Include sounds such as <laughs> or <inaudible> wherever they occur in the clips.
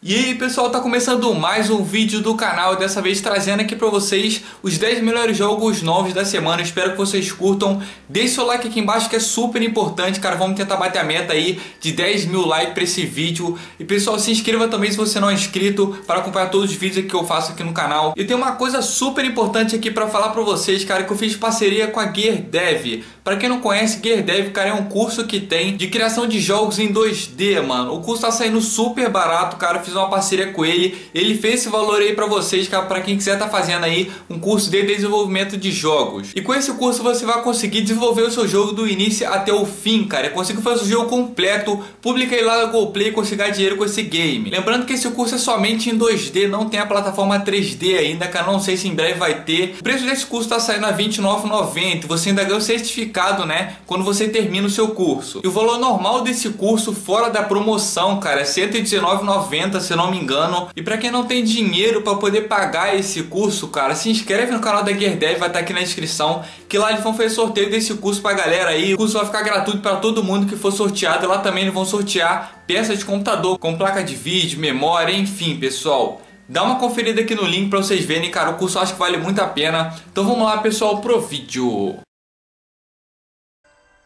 E aí pessoal, tá começando mais um vídeo do canal, dessa vez trazendo aqui pra vocês os 10 melhores jogos novos da semana, espero que vocês curtam, deixe seu like aqui embaixo que é super importante, cara, vamos tentar bater a meta aí de 10 mil likes pra esse vídeo, e pessoal, se inscreva também se você não é inscrito, para acompanhar todos os vídeos que eu faço aqui no canal, e tem uma coisa super importante aqui pra falar pra vocês, cara, que eu fiz parceria com a Gear Dev, pra quem não conhece, Gear Dev, cara, é um curso que tem de criação de jogos em 2D, mano, o curso tá saindo super barato, cara, fiz uma parceria com ele. Ele fez esse valor aí para vocês, cara, para quem quiser tá fazendo aí um curso de desenvolvimento de jogos. E com esse curso você vai conseguir desenvolver o seu jogo do início até o fim, cara. É consigo fazer o jogo completo, publica aí lá no GoPlay e conseguir dinheiro com esse game. Lembrando que esse curso é somente em 2D, não tem a plataforma 3D ainda, cara. Não sei se em breve vai ter. O preço desse curso tá saindo a R$29,90. Você ainda ganha o certificado, né? Quando você termina o seu curso. E o valor normal desse curso, fora da promoção, cara, é R$119,90 se não me engano. E para quem não tem dinheiro para poder pagar esse curso, cara, se inscreve no canal da Dev, vai estar tá aqui na descrição, que lá eles vão fazer sorteio desse curso pra galera aí. O curso vai ficar gratuito para todo mundo que for sorteado. Lá também eles vão sortear peças de computador com placa de vídeo, memória, enfim, pessoal. Dá uma conferida aqui no link para vocês verem, cara, o curso acho que vale muito a pena. Então vamos lá, pessoal, pro vídeo.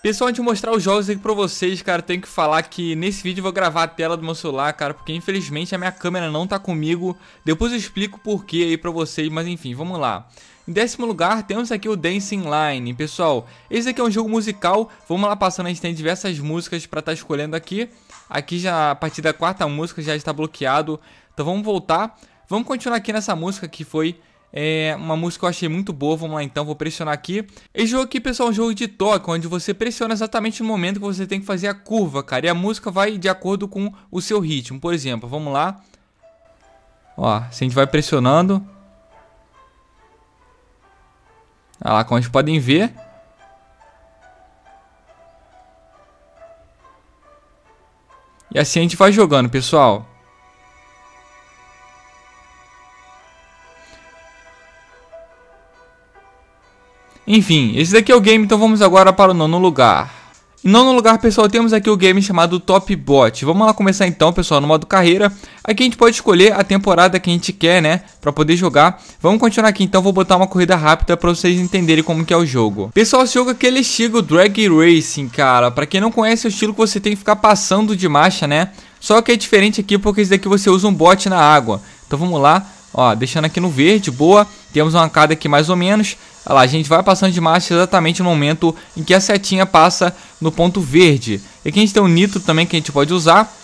Pessoal, antes de mostrar os jogos aqui pra vocês, cara, tenho que falar que nesse vídeo eu vou gravar a tela do meu celular, cara, porque infelizmente a minha câmera não tá comigo. Depois eu explico o porquê aí pra vocês, mas enfim, vamos lá. Em décimo lugar, temos aqui o Dancing Line. Pessoal, esse aqui é um jogo musical, vamos lá passando, a gente tem diversas músicas pra estar tá escolhendo aqui. Aqui já, a partir da quarta música já está bloqueado, então vamos voltar. Vamos continuar aqui nessa música que foi é uma música que eu achei muito boa, vamos lá então, vou pressionar aqui. Esse jogo aqui, pessoal, é um jogo de toque, onde você pressiona exatamente no momento que você tem que fazer a curva, cara. E a música vai de acordo com o seu ritmo. Por exemplo, vamos lá. Ó, a gente vai pressionando. Olha lá, como vocês podem ver. E assim a gente vai jogando, pessoal. Enfim, esse daqui é o game, então vamos agora para o nono lugar. Em nono lugar, pessoal, temos aqui o game chamado Top Bot. Vamos lá começar então, pessoal, no modo carreira. Aqui a gente pode escolher a temporada que a gente quer, né, para poder jogar. Vamos continuar aqui então, vou botar uma corrida rápida para vocês entenderem como que é o jogo. Pessoal, esse jogo aqui ele estilo Drag Racing, cara. Para quem não conhece é o estilo que você tem que ficar passando de marcha, né? Só que é diferente aqui porque esse daqui você usa um bot na água. Então vamos lá, ó, deixando aqui no verde, boa. Temos uma cada aqui mais ou menos. Olha lá, a gente vai passando de marcha exatamente no momento em que a setinha passa no ponto verde. E aqui a gente tem um nitro também que a gente pode usar.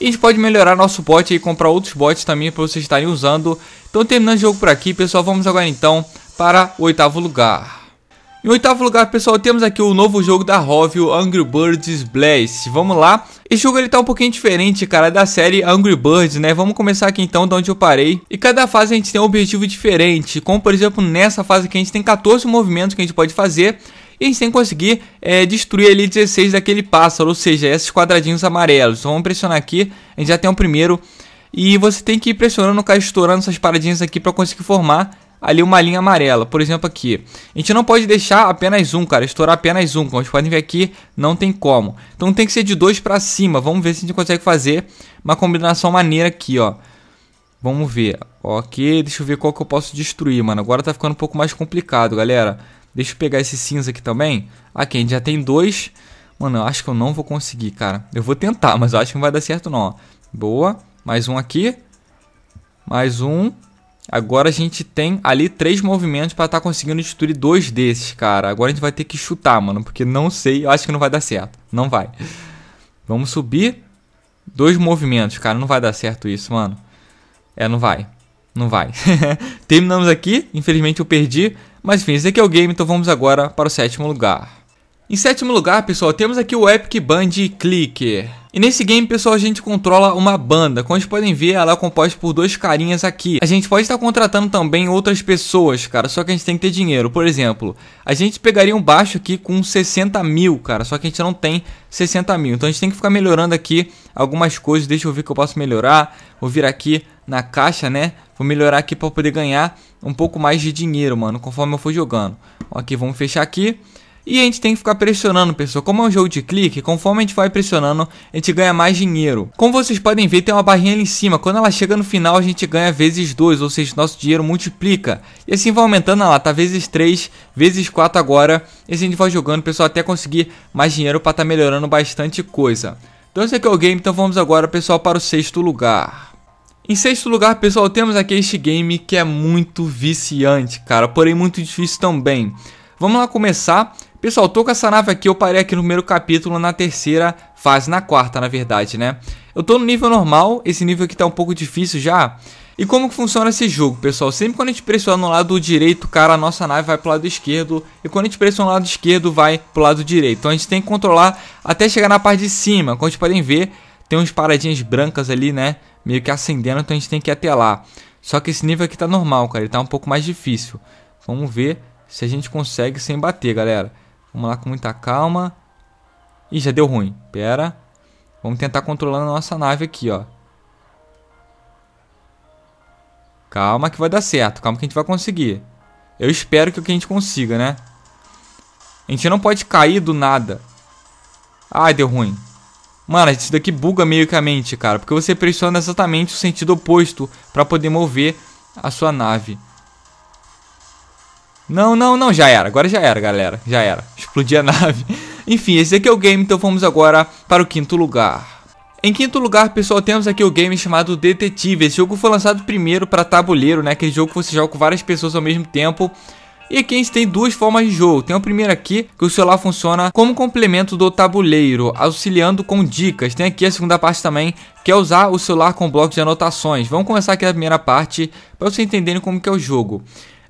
E a gente pode melhorar nosso bot e comprar outros bots também para vocês estarem usando. Então terminando o jogo por aqui, pessoal, vamos agora então para o oitavo lugar. Em oitavo lugar, pessoal, temos aqui o novo jogo da Rovio, Angry Birds Blast. Vamos lá. Esse jogo ele tá um pouquinho diferente, cara, da série Angry Birds, né? Vamos começar aqui então de onde eu parei. E cada fase a gente tem um objetivo diferente, como por exemplo nessa fase aqui a gente tem 14 movimentos que a gente pode fazer e a gente tem que conseguir é, destruir ali 16 daquele pássaro, ou seja, esses quadradinhos amarelos. Então vamos pressionar aqui, a gente já tem o primeiro e você tem que ir pressionando, cara, estourando essas paradinhas aqui para conseguir formar ali uma linha amarela. Por exemplo, aqui. A gente não pode deixar apenas um, cara. Estourar apenas um. Como vocês podem ver aqui, não tem como. Então tem que ser de dois para cima. Vamos ver se a gente consegue fazer uma combinação maneira aqui, ó. Vamos ver. Ok, deixa eu ver qual que eu posso destruir, mano. Agora tá ficando um pouco mais complicado, galera. Deixa eu pegar esse cinza aqui também. Aqui, a gente já tem dois. Mano, eu acho que eu não vou conseguir, cara. Eu vou tentar, mas eu acho que não vai dar certo, não. Boa. Mais um aqui. Mais um. Agora a gente tem ali três movimentos para estar tá conseguindo destruir dois desses, cara. Agora a gente vai ter que chutar, mano, porque não sei, eu acho que não vai dar certo. Não vai. Vamos subir. Dois movimentos, cara, não vai dar certo isso, mano. É, não vai. Não vai. <laughs> Terminamos aqui, infelizmente eu perdi. Mas enfim, esse aqui é o game, então vamos agora para o sétimo lugar. Em sétimo lugar, pessoal, temos aqui o Epic Band Clicker. E nesse game, pessoal, a gente controla uma banda. Como vocês podem ver, ela é composta por dois carinhas aqui. A gente pode estar contratando também outras pessoas, cara, só que a gente tem que ter dinheiro. Por exemplo, a gente pegaria um baixo aqui com 60 mil, cara, só que a gente não tem 60 mil. Então a gente tem que ficar melhorando aqui algumas coisas. Deixa eu ver que eu posso melhorar. Vou vir aqui na caixa, né? Vou melhorar aqui para poder ganhar um pouco mais de dinheiro, mano, conforme eu for jogando. Ok, vamos fechar aqui. E a gente tem que ficar pressionando, pessoal. Como é um jogo de clique, conforme a gente vai pressionando, a gente ganha mais dinheiro. Como vocês podem ver, tem uma barrinha ali em cima. Quando ela chega no final, a gente ganha vezes 2, ou seja, nosso dinheiro multiplica. E assim vai aumentando, olha lá, tá vezes 3, vezes 4 agora. E assim a gente vai jogando, pessoal, até conseguir mais dinheiro para tá melhorando bastante coisa. Então esse aqui é o game, então vamos agora, pessoal, para o sexto lugar. Em sexto lugar, pessoal, temos aqui este game que é muito viciante, cara, porém muito difícil também. Vamos lá começar. Pessoal, tô com essa nave aqui, eu parei aqui no primeiro capítulo, na terceira fase, na quarta na verdade, né? Eu tô no nível normal, esse nível aqui tá um pouco difícil já. E como que funciona esse jogo, pessoal? Sempre quando a gente pressiona no lado direito, cara, a nossa nave vai pro lado esquerdo. E quando a gente pressiona no lado esquerdo, vai pro lado direito. Então a gente tem que controlar até chegar na parte de cima. Como vocês podem ver, tem uns paradinhas brancas ali, né? Meio que acendendo, então a gente tem que ir até lá. Só que esse nível aqui tá normal, cara. Ele tá um pouco mais difícil. Vamos ver se a gente consegue sem bater, galera. Vamos lá com muita calma. Ih, já deu ruim. Pera. Vamos tentar controlando a nossa nave aqui, ó. Calma que vai dar certo. Calma que a gente vai conseguir. Eu espero que o que a gente consiga, né? A gente não pode cair do nada. Ai, deu ruim. Mano, isso daqui buga meio que a mente, cara. Porque você pressiona exatamente o sentido oposto para poder mover a sua nave. Não, não, não, já era. Agora já era, galera. Já era. Explodi a nave. <laughs> Enfim, esse aqui é o game, então vamos agora para o quinto lugar. Em quinto lugar, pessoal, temos aqui o game chamado Detetive. Esse jogo foi lançado primeiro para tabuleiro, né? Aquele jogo que você joga com várias pessoas ao mesmo tempo. E aqui a gente tem duas formas de jogo. Tem a primeira aqui, que o celular funciona como complemento do tabuleiro, auxiliando com dicas. Tem aqui a segunda parte também, que é usar o celular com blocos de anotações. Vamos começar aqui a primeira parte para vocês entenderem como que é o jogo.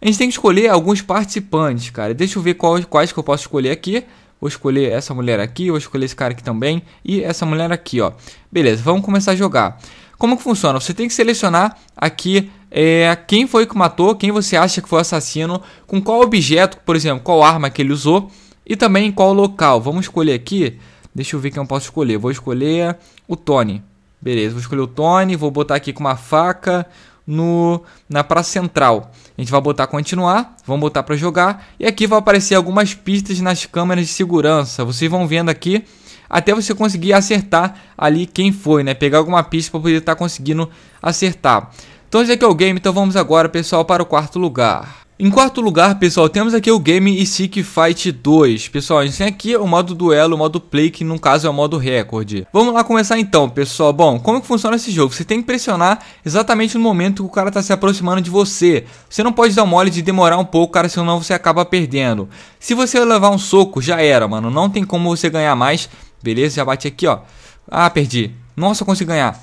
A gente tem que escolher alguns participantes, cara. Deixa eu ver quais, quais que eu posso escolher aqui. Vou escolher essa mulher aqui, vou escolher esse cara aqui também e essa mulher aqui, ó. Beleza, vamos começar a jogar. Como que funciona? Você tem que selecionar aqui é, quem foi que matou, quem você acha que foi o assassino, com qual objeto, por exemplo, qual arma que ele usou e também qual local. Vamos escolher aqui. Deixa eu ver quem eu posso escolher. Vou escolher o Tony. Beleza, vou escolher o Tony, vou botar aqui com uma faca no na praça central. A gente vai botar continuar, vamos botar para jogar e aqui vai aparecer algumas pistas nas câmeras de segurança. Vocês vão vendo aqui até você conseguir acertar ali quem foi, né? Pegar alguma pista para poder estar tá conseguindo acertar. Então esse aqui é o game, então vamos agora, pessoal, para o quarto lugar. Em quarto lugar, pessoal, temos aqui o Game e Seek Fight 2. Pessoal, a gente tem aqui o modo duelo, o modo play, que no caso é o modo recorde. Vamos lá começar então, pessoal. Bom, como que funciona esse jogo? Você tem que pressionar exatamente no momento que o cara está se aproximando de você. Você não pode dar mole de demorar um pouco, cara, senão você acaba perdendo. Se você levar um soco, já era, mano. Não tem como você ganhar mais. Beleza, já bati aqui, ó. Ah, perdi. Nossa, consegui ganhar.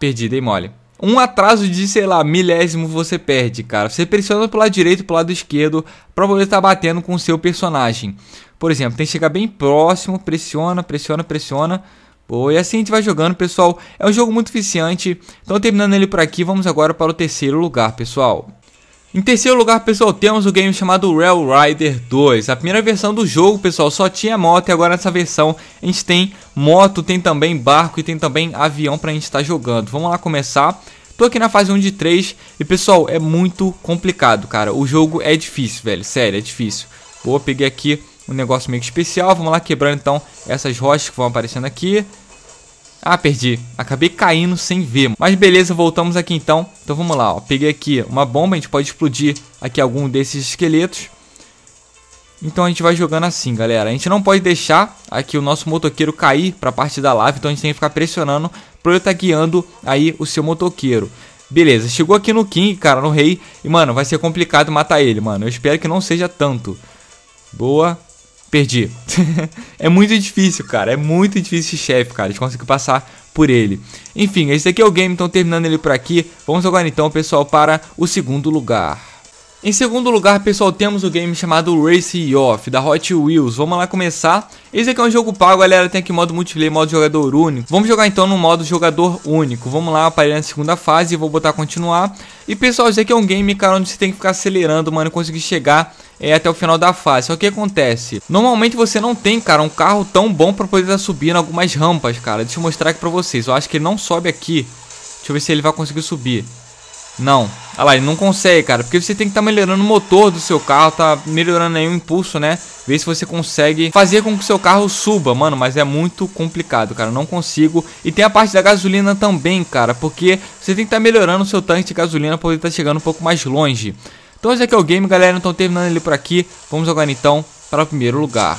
Perdi, dei mole um atraso de, sei lá, milésimo você perde, cara. Você pressiona pro lado direito, pro lado esquerdo, pra poder estar tá batendo com o seu personagem. Por exemplo, tem que chegar bem próximo, pressiona, pressiona, pressiona. Pô, e assim a gente vai jogando, pessoal. É um jogo muito eficiente. Então, terminando ele por aqui, vamos agora para o terceiro lugar, pessoal. Em terceiro lugar, pessoal, temos o game chamado Rail Rider 2. A primeira versão do jogo, pessoal, só tinha moto e agora nessa versão a gente tem moto, tem também barco e tem também avião para a gente estar tá jogando. Vamos lá começar. Tô aqui na fase 1 de 3 e, pessoal, é muito complicado, cara. O jogo é difícil, velho, sério, é difícil. Vou peguei aqui um negócio meio especial. Vamos lá quebrar então essas rochas que vão aparecendo aqui. Ah, perdi. Acabei caindo sem ver. Mas beleza, voltamos aqui então. Então vamos lá, ó. Peguei aqui uma bomba, a gente pode explodir aqui algum desses esqueletos. Então a gente vai jogando assim, galera. A gente não pode deixar aqui o nosso motoqueiro cair para a parte da lava, então a gente tem que ficar pressionando para ele estar tá guiando aí o seu motoqueiro. Beleza, chegou aqui no King, cara, no rei, e mano, vai ser complicado matar ele, mano. Eu espero que não seja tanto. Boa. Perdi. <laughs> é muito difícil, cara. É muito difícil esse chefe, cara. A gente conseguiu passar por ele. Enfim, esse aqui é o game, então terminando ele por aqui. Vamos agora então, pessoal, para o segundo lugar. Em segundo lugar, pessoal, temos o game chamado Race Off, da Hot Wheels. Vamos lá começar. Esse aqui é um jogo pago, galera. Tem aqui modo multiplayer, modo jogador único. Vamos jogar então no modo jogador único. Vamos lá, aparelho na segunda fase. e Vou botar continuar. E, pessoal, isso aqui é um game, cara, onde você tem que ficar acelerando, mano, e conseguir chegar é, até o final da fase. Só que o que acontece? Normalmente você não tem, cara, um carro tão bom pra poder estar tá subindo algumas rampas, cara. Deixa eu mostrar aqui pra vocês. Eu acho que ele não sobe aqui. Deixa eu ver se ele vai conseguir subir. Não. Olha lá, ele não consegue, cara. Porque você tem que estar tá melhorando o motor do seu carro, tá melhorando aí o impulso, né? Ver se você consegue fazer com que o seu carro suba, mano. Mas é muito complicado, cara. não consigo. E tem a parte da gasolina também, cara. Porque você tem que estar tá melhorando o seu tanque de gasolina pra poder estar tá chegando um pouco mais longe. Então esse aqui é o game, galera. Então terminando ele por aqui. Vamos agora então para o primeiro lugar.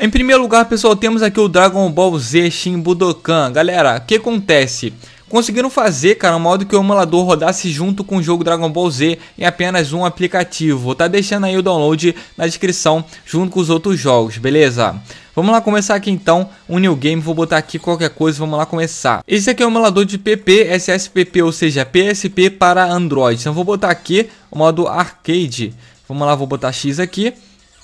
Em primeiro lugar, pessoal, temos aqui o Dragon Ball Z Shin Budokan. Galera, o que acontece? conseguiram fazer, cara, um modo que o emulador rodasse junto com o jogo Dragon Ball Z em apenas um aplicativo. Vou tá deixando aí o download na descrição junto com os outros jogos, beleza? Vamos lá começar aqui então um new game, vou botar aqui qualquer coisa, vamos lá começar. Esse aqui é um emulador de PP, SSPP, ou seja, PSP para Android. Então vou botar aqui o modo arcade. Vamos lá, vou botar X aqui.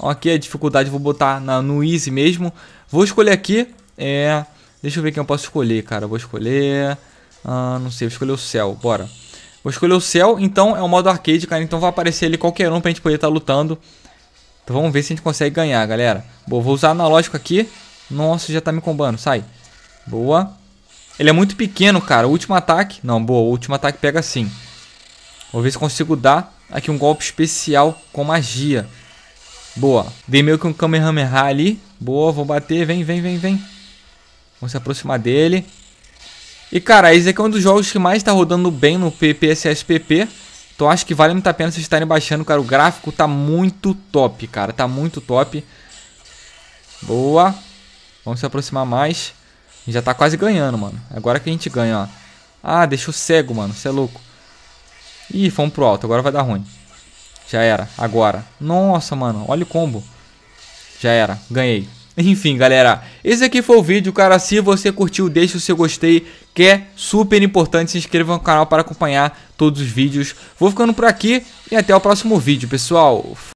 Aqui a dificuldade vou botar na, no easy mesmo. Vou escolher aqui, é... Deixa eu ver quem eu posso escolher, cara. Vou escolher... Ah, não sei, vou escolher o céu, bora. Vou escolher o céu, então é o modo arcade, cara. Então vai aparecer ali qualquer um pra gente poder estar tá lutando. Então vamos ver se a gente consegue ganhar, galera. Bom, vou usar analógico aqui. Nossa, já tá me combando, sai. Boa. Ele é muito pequeno, cara. último ataque... Não, boa, o último ataque pega sim. Vou ver se consigo dar aqui um golpe especial com magia. Boa. Dei meio que um Kamehameha ali. Boa, vou bater. Vem, vem, vem, vem. Vamos se aproximar dele. E cara, esse aqui é um dos jogos que mais está rodando bem no PPSSPP. Então acho que vale muito a pena vocês estarem baixando, cara. O gráfico tá muito top, cara. Tá muito top. Boa. Vamos se aproximar mais. Já tá quase ganhando, mano. Agora que a gente ganha, ó. Ah, deixou cego, mano. Você é louco. Ih, fomos pro alto. Agora vai dar ruim. Já era. Agora. Nossa, mano. Olha o combo. Já era. Ganhei. Enfim, galera, esse aqui foi o vídeo, cara. Se você curtiu, deixa o seu gostei, que é super importante. Se inscreva no canal para acompanhar todos os vídeos. Vou ficando por aqui e até o próximo vídeo, pessoal.